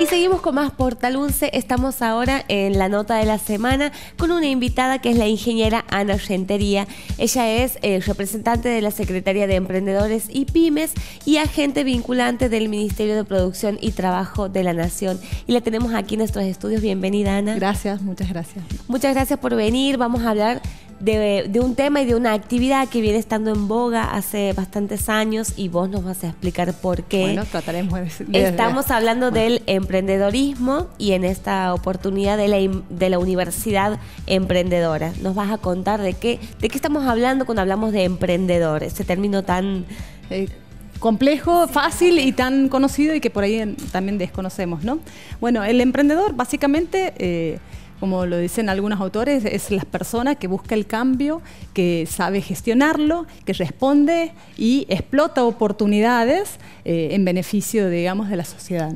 Y seguimos con más Portal 11. Estamos ahora en la nota de la semana con una invitada que es la ingeniera Ana Rentería. Ella es eh, representante de la Secretaría de Emprendedores y Pymes y agente vinculante del Ministerio de Producción y Trabajo de la Nación. Y la tenemos aquí en nuestros estudios. Bienvenida, Ana. Gracias, muchas gracias. Muchas gracias por venir. Vamos a hablar de, un tema y de una actividad que viene estando en boga hace bastantes años y vos nos vas a explicar por qué. Bueno, trataremos de... Estamos hablando del emprendedorismo y en esta oportunidad de la, de la Universidad Emprendedora. Nos vas a contar de qué, de qué estamos hablando cuando hablamos de emprendedor, ese término tan... Eh, complejo, fácil y tan conocido y que por ahí también desconocemos, ¿no? Bueno, el emprendedor básicamente eh, como lo dicen algunos autores, es la persona que busca el cambio, que sabe gestionarlo, que responde y explota oportunidades eh, en beneficio, digamos, de la sociedad.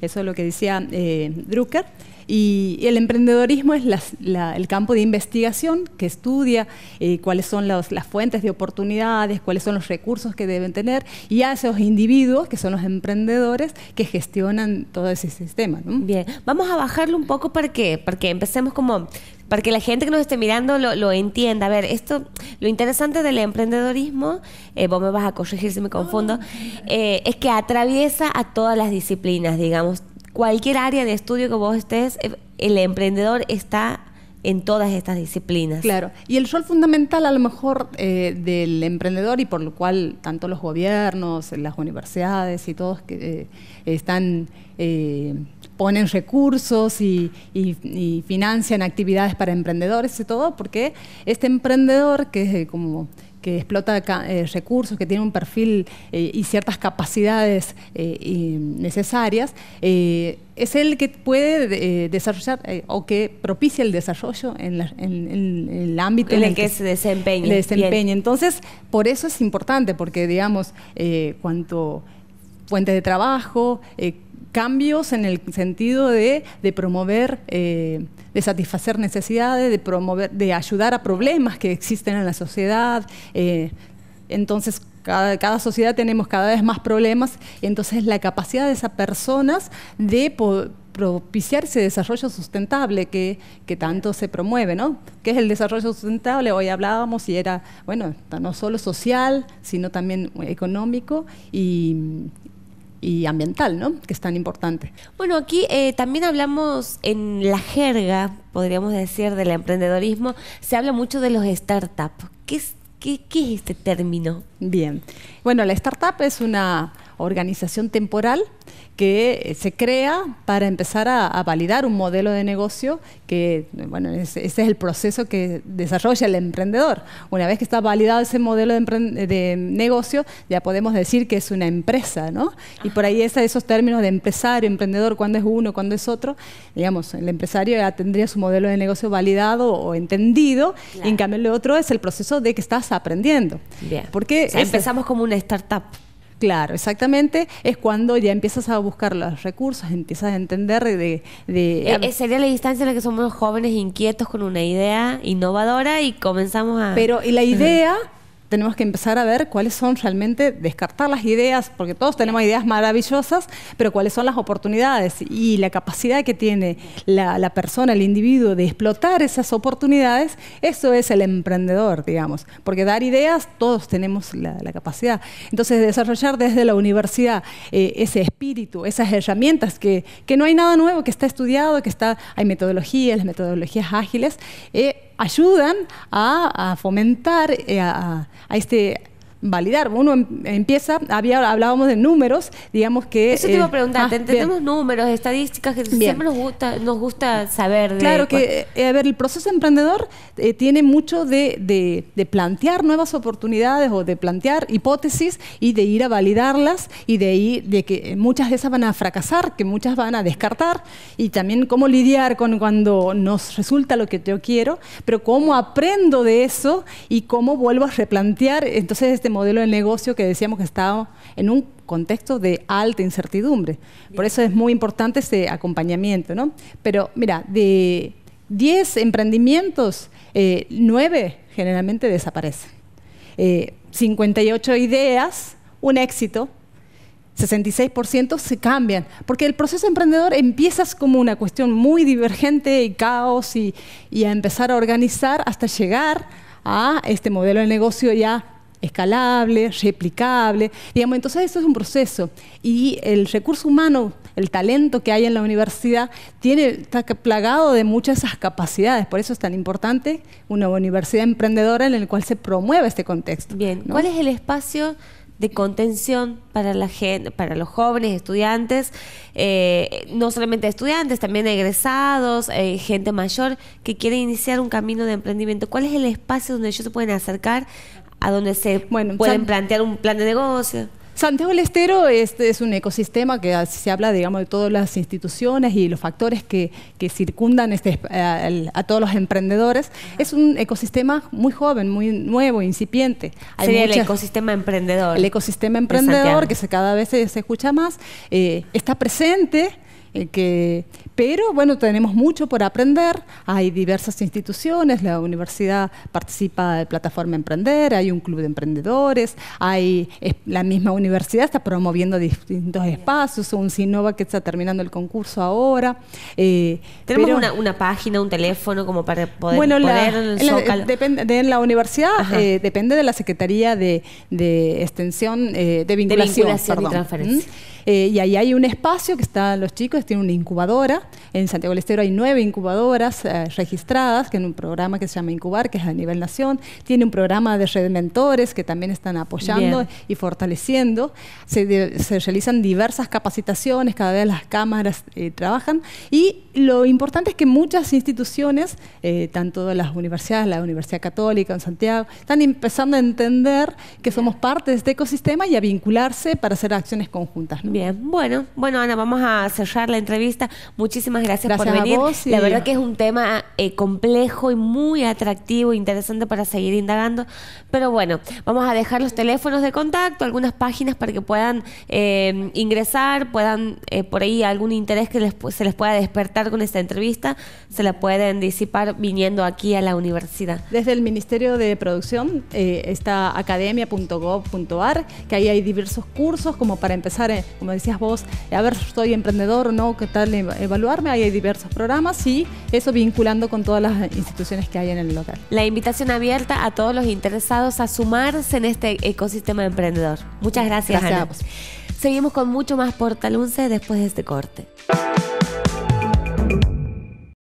Eso es lo que decía eh, Drucker. Y, el emprendedorismo es el campo de investigación que estudia eh, cuáles son las fuentes de oportunidades, cuáles son los recursos que deben tener y a esos individuos, que son los emprendedores, que gestionan todo ese sistema. Bien, vamos a bajarlo un poco para que, empecemos como para que la gente que nos esté mirando lo, entienda. A ver, esto, lo interesante del emprendedorismo, eh, vos me vas a corregir si me confundo, ah, eh, es que atraviesa a todas las disciplinas, digamos cualquier área de estudio que vos estés, eh, el emprendedor está en todas estas disciplinas. Claro, y el rol fundamental a lo mejor eh, del emprendedor y por lo cual tanto los gobiernos, las universidades y todos que eh, están ponen recursos y, financian actividades para emprendedores y todo, porque este emprendedor que es como que explota eh, recursos, que tiene un perfil eh, y ciertas capacidades eh, necesarias, es el que puede desarrollar o que propicia el desarrollo en, el ámbito en el, que, se desempeña. Entonces, por eso es importante, porque digamos, cuanto fuentes de trabajo, cambios en el sentido de, promover, eh, de satisfacer necesidades, de promover, de ayudar a problemas que existen en la sociedad. Eh, entonces, cada, sociedad tenemos cada vez más problemas, entonces la capacidad de esas personas de propiciar ese desarrollo sustentable que, tanto se promueve, ¿no? ¿Qué es el desarrollo sustentable? Hoy hablábamos y era, bueno, no solo social, sino también económico y, y ambiental, ¿no? Que es tan importante. Bueno, aquí eh, también hablamos en la jerga, podríamos decir, del emprendedorismo, se habla mucho de los startups. ¿Qué qué es este término? Bien. Bueno, la startup es una organización temporal que eh, se crea para empezar a, validar un modelo de negocio que, bueno, ese, es el proceso que desarrolla el emprendedor. Una vez que está validado ese modelo de, negocio, ya podemos decir que es una empresa, ¿no? Y por ahí está esos términos de empresario, emprendedor, cuando es uno, cuando es otro, digamos, el empresario ya tendría su modelo de negocio validado o entendido, y en cambio el otro es el proceso de que estás aprendiendo. Bien. Porque empezamos como una startup. Claro, exactamente. Es cuando ya empiezas a buscar los recursos, empiezas a entender de... de eh, eh, sería la distancia en la que somos jóvenes inquietos con una idea innovadora y comenzamos a... Pero y la idea tenemos que empezar a ver cuáles son realmente, descartar las ideas, porque todos tenemos ideas maravillosas, pero cuáles son las oportunidades y la capacidad que tiene la, persona, el individuo de explotar esas oportunidades, eso es el emprendedor, digamos, porque dar ideas todos tenemos la, capacidad. Entonces, desarrollar desde la universidad eh, ese espíritu, esas herramientas, que, que, no hay nada nuevo, que está estudiado, que está, hay metodologías, las metodologías ágiles. Eh, axudan a, a fomentar a, a este validar. Uno em, empieza, había, hablábamos de números, digamos que... Eso te iba a eh, preguntar, ah, entendemos números, estadísticas, que siempre nos gusta, nos gusta saber. De claro que, eh, a ver, el proceso emprendedor eh, tiene mucho de, plantear nuevas oportunidades o de plantear hipótesis y de ir a validarlas y de, ir, de que muchas de esas van a fracasar, que muchas van a descartar y también cómo lidiar con cuando nos resulta lo que yo quiero, pero cómo aprendo de eso y cómo vuelvo a replantear. Entonces, este modelo de negocio que decíamos que estaba en un contexto de alta incertidumbre. Por eso es muy importante ese acompañamiento, Pero mira, de 10 emprendimientos, 9 eh, generalmente desaparecen. 58 eh, ideas, un éxito, 66% se cambian, porque el proceso emprendedor empiezas como una cuestión muy divergente y caos y, a empezar a organizar hasta llegar a este modelo de negocio ya escalable, replicable. Digamos, entonces eso es un proceso. Y el recurso humano, el talento que hay en la universidad, tiene, está plagado de muchas esas capacidades. Por eso es tan importante una universidad emprendedora en la cual se promueva este contexto. Bien, ¿cuál es el espacio de contención para la gente, para los jóvenes estudiantes, eh, no solamente estudiantes, también egresados, eh, gente mayor que quiere iniciar un camino de emprendimiento. ¿Cuál es el espacio donde ellos se pueden acercar a donde se pueden plantear un plan de negocio. Santiago del Estero es, este, es, un ecosistema que se habla, digamos, de todas las instituciones y los factores que, circundan este, eh, a, todos los emprendedores. Es un ecosistema muy joven, muy nuevo, incipiente. Sería el ecosistema emprendedor. El ecosistema emprendedor, que se, cada vez se, escucha más, eh, está presente eh, que, pero bueno, tenemos mucho por aprender, hay diversas instituciones, la universidad participa de Plataforma Emprender, hay un club de emprendedores, hay la misma universidad está promoviendo distintos espacios, un Sinova que está terminando el concurso ahora. Eh, ¿Tenemos una, página, un teléfono como para poder bueno, en depende, de, la universidad eh, depende de la Secretaría de, de Extensión, de Vinculación, y Transferencia. ¿Mm? y ahí hay un espacio que están los chicos, tiene una incubadora. En Santiago del Estero hay nueve incubadoras eh, registradas, que en un programa que se llama Incubar, que es a nivel nación. Tiene un programa de red mentores que también están apoyando y fortaleciendo. Se, realizan diversas capacitaciones, cada vez las cámaras eh, trabajan. Y lo importante es que muchas instituciones, eh, tanto las universidades, la Universidad Católica en Santiago, están empezando a entender que somos parte de este ecosistema y a vincularse para hacer acciones conjuntas. Bien, bueno, bueno Ana, vamos a cerrar la entrevista. Muchísimas gracias, por venir. La verdad que es un tema eh, complejo y muy atractivo, interesante para seguir indagando. Pero bueno, vamos a dejar los teléfonos de contacto, algunas páginas para que puedan eh, ingresar, puedan eh, por ahí algún interés que se les pueda despertar con esta entrevista, se la pueden disipar viniendo aquí a la universidad. Desde el Ministerio de Producción está academia.gov.ar, que ahí hay diversos cursos como para empezar, como decías vos, a ver, soy emprendedor, no, qué tal evaluarme. hay diversos programas y eso vinculando con todas las instituciones que hay en el local. La invitación abierta a todos los interesados a sumarse en este ecosistema emprendedor. Muchas gracias, Seguimos con mucho más Portalunce después de este corte.